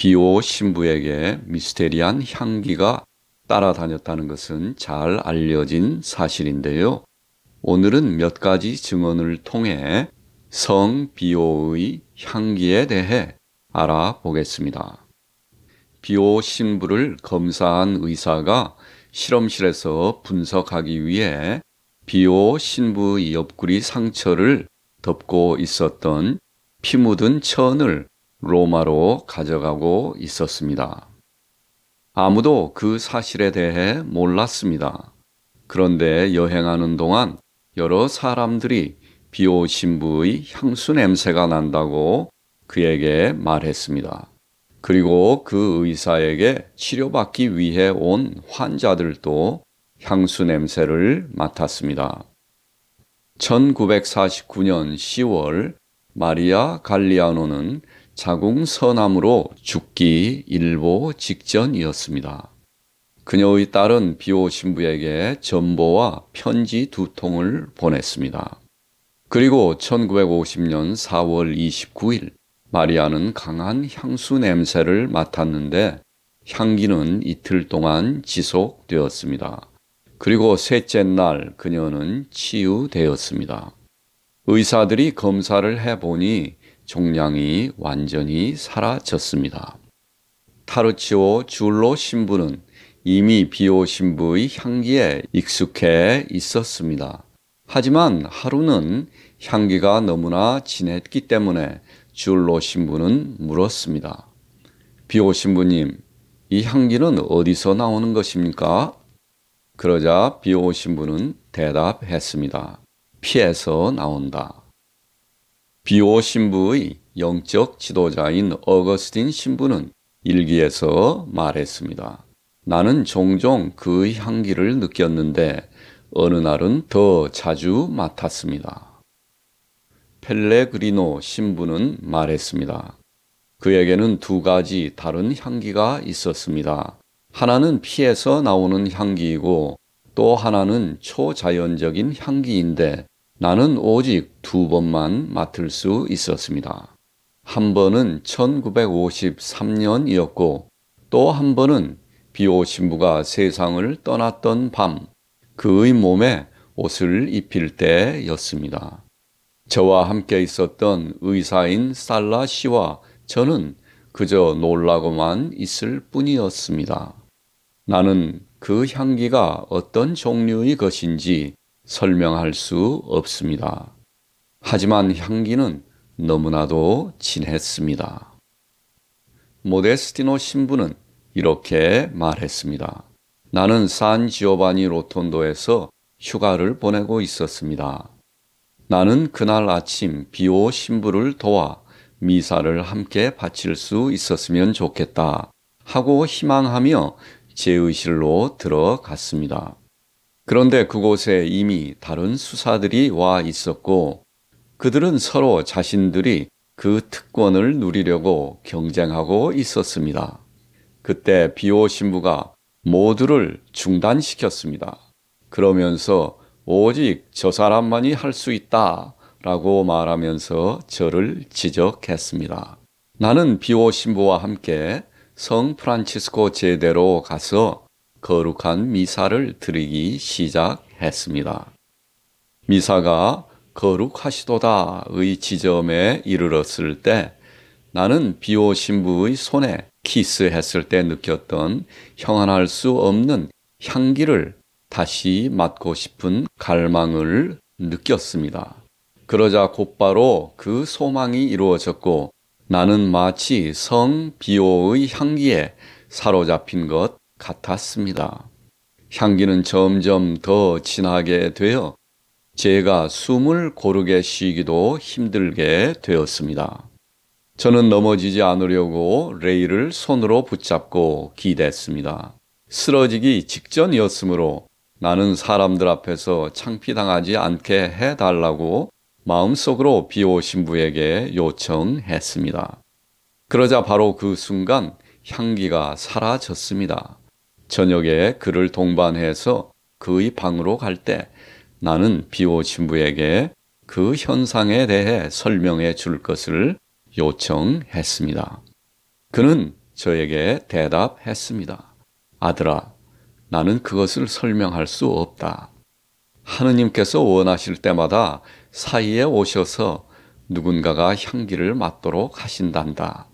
비오 신부에게 미스테리한 향기가 따라다녔다는 것은 잘 알려진 사실인데요. 오늘은 몇 가지 증언을 통해 성 비오의 향기에 대해 알아보겠습니다. 비오 신부를 검사한 의사가 실험실에서 분석하기 위해 비오 신부의 옆구리 상처를 덮고 있었던 피 묻은 천을 로마로 가져가고 있었습니다. 아무도 그 사실에 대해 몰랐습니다. 그런데 여행하는 동안 여러 사람들이 비오 신부의 향수 냄새가 난다고 그에게 말했습니다. 그리고 그 의사에게 치료받기 위해 온 환자들도 향수 냄새를 맡았습니다. 1949년 10월 마리아 갈리아노는 자궁 서남으로 죽기 일보 직전이었습니다. 그녀의 딸은 비호 신부에게 전보와 편지 두 통을 보냈습니다. 그리고 1950년 4월 29일 마리아는 강한 향수 냄새를 맡았는데 향기는 이틀 동안 지속되었습니다. 그리고 셋째 날 그녀는 치유되었습니다. 의사들이 검사를 해보니 종량이 완전히 사라졌습니다. 타르치오 줄로 신부는 이미 비오 신부의 향기에 익숙해 있었습니다. 하지만 하루는 향기가 너무나 진했기 때문에 줄로 신부는 물었습니다. 비오 신부님, 이 향기는 어디서 나오는 것입니까? 그러자 비오 신부는 대답했습니다. 피에서 나온다. 비오 신부의 영적 지도자인 어거스틴 신부는 일기에서 말했습니다. 나는 종종 그 향기를 느꼈는데 어느 날은 더 자주 맡았습니다. 펠레그리노 신부는 말했습니다. 그에게는 두 가지 다른 향기가 있었습니다. 하나는 피에서 나오는 향기이고 또 하나는 초자연적인 향기인데 나는 오직 두 번만 맡을 수 있었습니다. 한 번은 1953년이었고 또 한 번은 비오 신부가 세상을 떠났던 밤 그의 몸에 옷을 입힐 때였습니다. 저와 함께 있었던 의사인 살라 씨와 저는 그저 놀라고만 있을 뿐이었습니다. 나는 그 향기가 어떤 종류의 것인지 설명할 수 없습니다. 하지만 향기는 너무나도 진했습니다. 모데스티노 신부는 이렇게 말했습니다. 나는 산 지오바니 로톤도에서 휴가를 보내고 있었습니다. 나는 그날 아침 비오 신부를 도와 미사를 함께 바칠 수 있었으면 좋겠다 하고 희망하며 제의실로 들어갔습니다. 그런데 그곳에 이미 다른 수사들이 와 있었고 그들은 서로 자신들이 그 특권을 누리려고 경쟁하고 있었습니다. 그때 비오 신부가 모두를 중단시켰습니다. 그러면서 오직 저 사람만이 할 수 있다 라고 말하면서 저를 지적했습니다. 나는 비오 신부와 함께 성 프란치스코 제대로 가서 거룩한 미사를 드리기 시작했습니다. 미사가 거룩하시도다의 지점에 이르렀을 때 나는 비오 신부의 손에 키스했을 때 느꼈던 형언할 수 없는 향기를 다시 맡고 싶은 갈망을 느꼈습니다. 그러자 곧바로 그 소망이 이루어졌고 나는 마치 성 비오의 향기에 사로잡힌 것 같았습니다. 향기는 점점 더 진하게 되어 제가 숨을 고르게 쉬기도 힘들게 되었습니다. 저는 넘어지지 않으려고 레일을 손으로 붙잡고 기댔습니다. 쓰러지기 직전이었으므로 나는 사람들 앞에서 창피당하지 않게 해달라고 마음속으로 비오신부에게 요청했습니다. 그러자 바로 그 순간 향기가 사라졌습니다. 저녁에 그를 동반해서 그의 방으로 갈 때 나는 비오 신부에게 그 현상에 대해 설명해 줄 것을 요청했습니다. 그는 저에게 대답했습니다. 아들아, 나는 그것을 설명할 수 없다. 하느님께서 원하실 때마다 사이에 오셔서 누군가가 향기를 맡도록 하신단다.